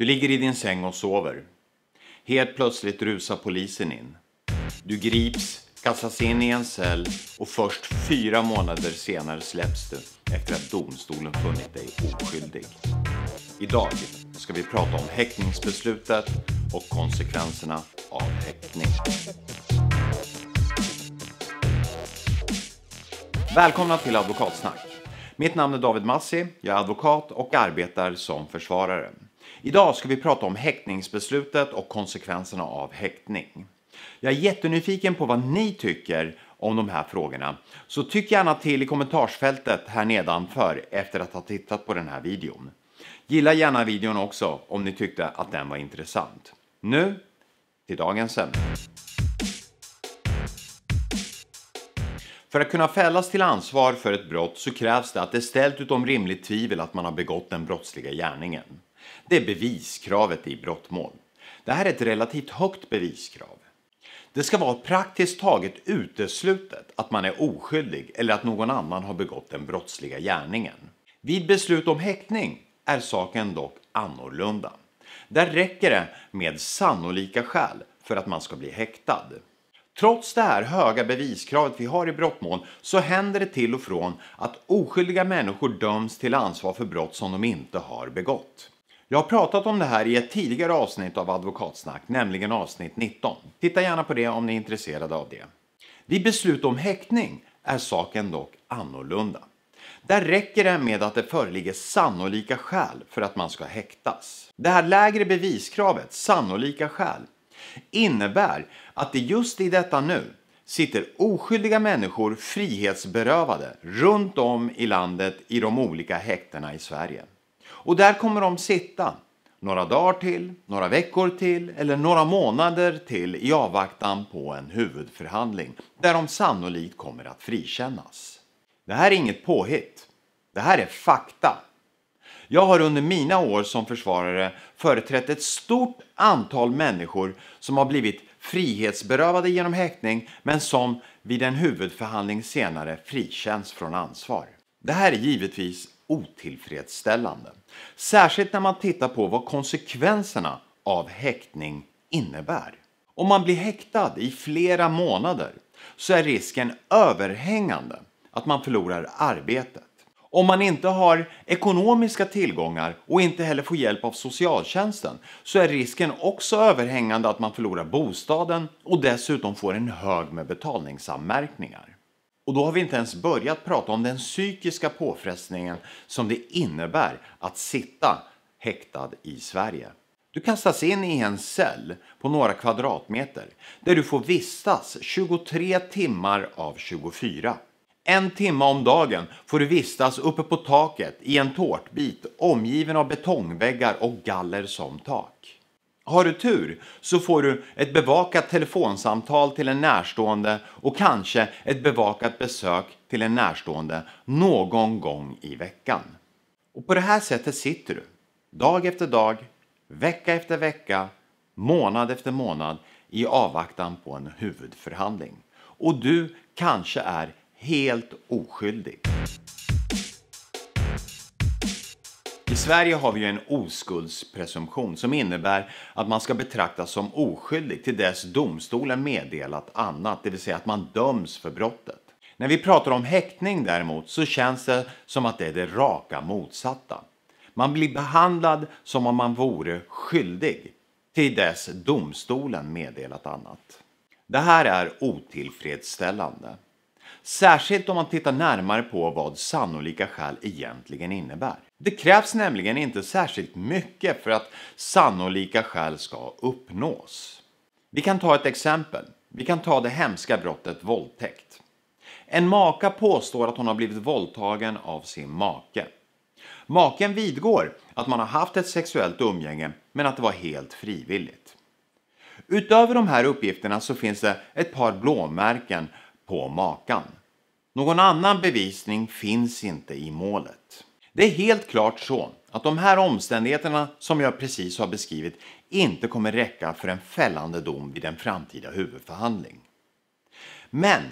Du ligger i din säng och sover. Helt plötsligt rusar polisen in. Du grips, kastas in i en cell och först fyra månader senare släpps du efter att domstolen funnit dig oskyldig. Idag ska vi prata om häktningsbeslutet och konsekvenserna av häktning. Välkomna till Advokatsnack. Mitt namn är David Massi, jag är advokat och arbetar som försvarare. Idag ska vi prata om häktningsbeslutet och konsekvenserna av häktning. Jag är jättenyfiken på vad ni tycker om de här frågorna. Så tyck gärna till i kommentarsfältet här nedanför efter att ha tittat på den här videon. Gilla gärna videon också om ni tyckte att den var intressant. Nu till dagens ämne. För att kunna fällas till ansvar för ett brott så krävs det att det är ställt utom rimligt tvivel att man har begått den brottsliga gärningen. Det är beviskravet i brottmål. Det här är ett relativt högt beviskrav. Det ska vara praktiskt taget uteslutet att man är oskyldig eller att någon annan har begått den brottsliga gärningen. Vid beslut om häktning är saken dock annorlunda. Där räcker det med sannolika skäl för att man ska bli häktad. Trots det här höga beviskravet vi har i brottmål så händer det till och från att oskyldiga människor döms till ansvar för brott som de inte har begått. Jag har pratat om det här i ett tidigare avsnitt av Advokatsnack, nämligen avsnitt 19. Titta gärna på det om ni är intresserade av det. Vid beslut om häktning är saken dock annorlunda. Där räcker det med att det föreligger sannolika skäl för att man ska häktas. Det här lägre beviskravet, sannolika skäl, innebär att det just i detta nu sitter oskyldiga människor frihetsberövade runt om i landet i de olika häktena i Sverige. Och där kommer de sitta några dagar till, några veckor till eller några månader till i avvaktan på en huvudförhandling där de sannolikt kommer att frikännas. Det här är inget påhitt. Det här är fakta. Jag har under mina år som försvarare företrätt ett stort antal människor som har blivit frihetsberövade genom häktning men som vid en huvudförhandling senare frikänns från ansvar. Det här är givetvis otillfredsställande. Särskilt när man tittar på vad konsekvenserna av häktning innebär. Om man blir häktad i flera månader så är risken överhängande att man förlorar arbetet. Om man inte har ekonomiska tillgångar och inte heller får hjälp av socialtjänsten så är risken också överhängande att man förlorar bostaden och dessutom får en hög med betalningsanmärkningar. Och då har vi inte ens börjat prata om den psykiska påfrestningen som det innebär att sitta häktad i Sverige. Du kastas in i en cell på några kvadratmeter där du får vistas 23 timmar av 24. En timme om dagen får du vistas uppe på taket i en tårtbit omgiven av betongväggar och galler som tak. Har du tur så får du ett bevakat telefonsamtal till en närstående och kanske ett bevakat besök till en närstående någon gång i veckan. Och på det här sättet sitter du, dag efter dag, vecka efter vecka, månad efter månad i avvaktan på en huvudförhandling. Och du kanske är helt oskyldig. Sverige har vi ju en oskuldspresumtion som innebär att man ska betraktas som oskyldig till dess domstolen meddelat annat, det vill säga att man döms för brottet. När vi pratar om häktning däremot så känns det som att det är det raka motsatta. Man blir behandlad som om man vore skyldig till dess domstolen meddelat annat. Det här är otillfredsställande särskilt om man tittar närmare på vad sannolika skäl egentligen innebär. Det krävs nämligen inte särskilt mycket för att sannolika skäl ska uppnås. Vi kan ta ett exempel. Vi kan ta det hemska brottet våldtäkt. En maka påstår att hon har blivit våldtagen av sin make. Maken vidgår att man har haft ett sexuellt umgänge men att det var helt frivilligt. Utöver de här uppgifterna så finns det ett par blåmärken på makan. Någon annan bevisning finns inte i målet. Det är helt klart så att de här omständigheterna som jag precis har beskrivit inte kommer räcka för en fällande dom vid en framtida huvudförhandling. Men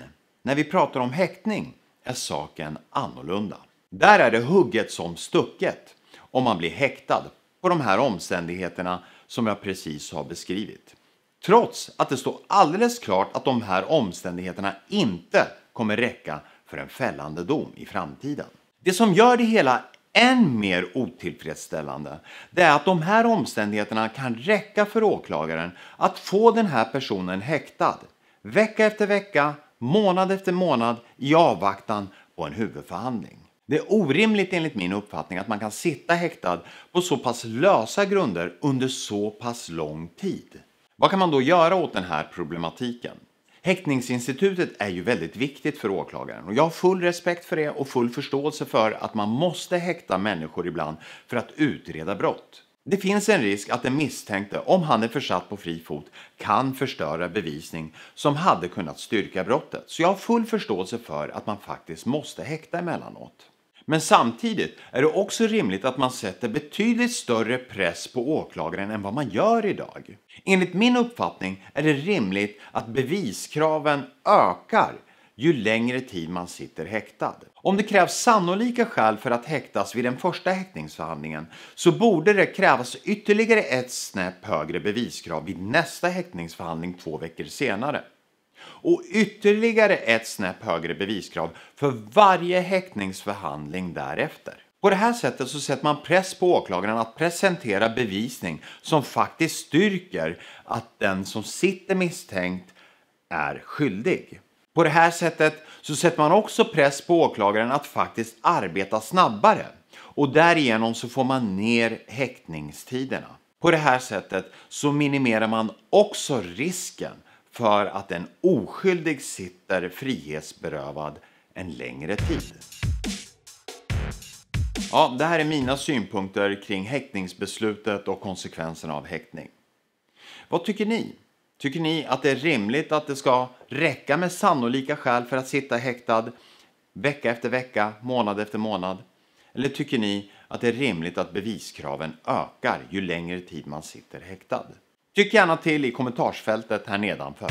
när vi pratar om häktning är saken annorlunda. Där är det hugget som stucket om man blir häktad på de här omständigheterna som jag precis har beskrivit trots att det står alldeles klart att de här omständigheterna inte kommer räcka för en fällande dom i framtiden. Det som gör det hela än mer otillfredsställande det är att de här omständigheterna kan räcka för åklagaren att få den här personen häktad vecka efter vecka, månad efter månad i avvaktan på en huvudförhandling. Det är orimligt enligt min uppfattning att man kan sitta häktad på så pass lösa grunder under så pass lång tid. Vad kan man då göra åt den här problematiken? Häktningsinstitutet är ju väldigt viktigt för åklagaren och jag har full respekt för det och full förståelse för att man måste häkta människor ibland för att utreda brott. Det finns en risk att den misstänkte, om han är försatt på fri fot, kan förstöra bevisning som hade kunnat styrka brottet. Så jag har full förståelse för att man faktiskt måste häkta emellanåt. Men samtidigt är det också rimligt att man sätter betydligt större press på åklagaren än vad man gör idag. Enligt min uppfattning är det rimligt att beviskraven ökar ju längre tid man sitter häktad. Om det krävs sannolika skäl för att häktas vid den första häktningsförhandlingen så borde det krävas ytterligare ett snäpp högre beviskrav vid nästa häktningsförhandling två veckor senare. Och ytterligare ett snäpp högre beviskrav för varje häktningsförhandling därefter. På det här sättet så sätter man press på åklagaren att presentera bevisning som faktiskt styrker att den som sitter misstänkt är skyldig. På det här sättet så sätter man också press på åklagaren att faktiskt arbeta snabbare och därigenom så får man ner häktningstiderna. På det här sättet så minimerar man också risken för att en oskyldig sitter frihetsberövad en längre tid. Ja, det här är mina synpunkter kring häktningsbeslutet och konsekvenserna av häktning. Vad tycker ni? Tycker ni att det är rimligt att det ska räcka med sannolika skäl för att sitta häktad vecka efter vecka, månad efter månad? Eller tycker ni att det är rimligt att beviskraven ökar ju längre tid man sitter häktad? Tyck gärna till i kommentarsfältet här nedanför.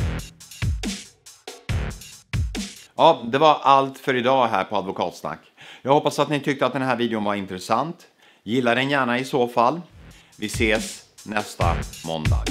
Ja, det var allt för idag här på Advokatsnack. Jag hoppas att ni tyckte att den här videon var intressant. Gilla den gärna i så fall. Vi ses nästa måndag.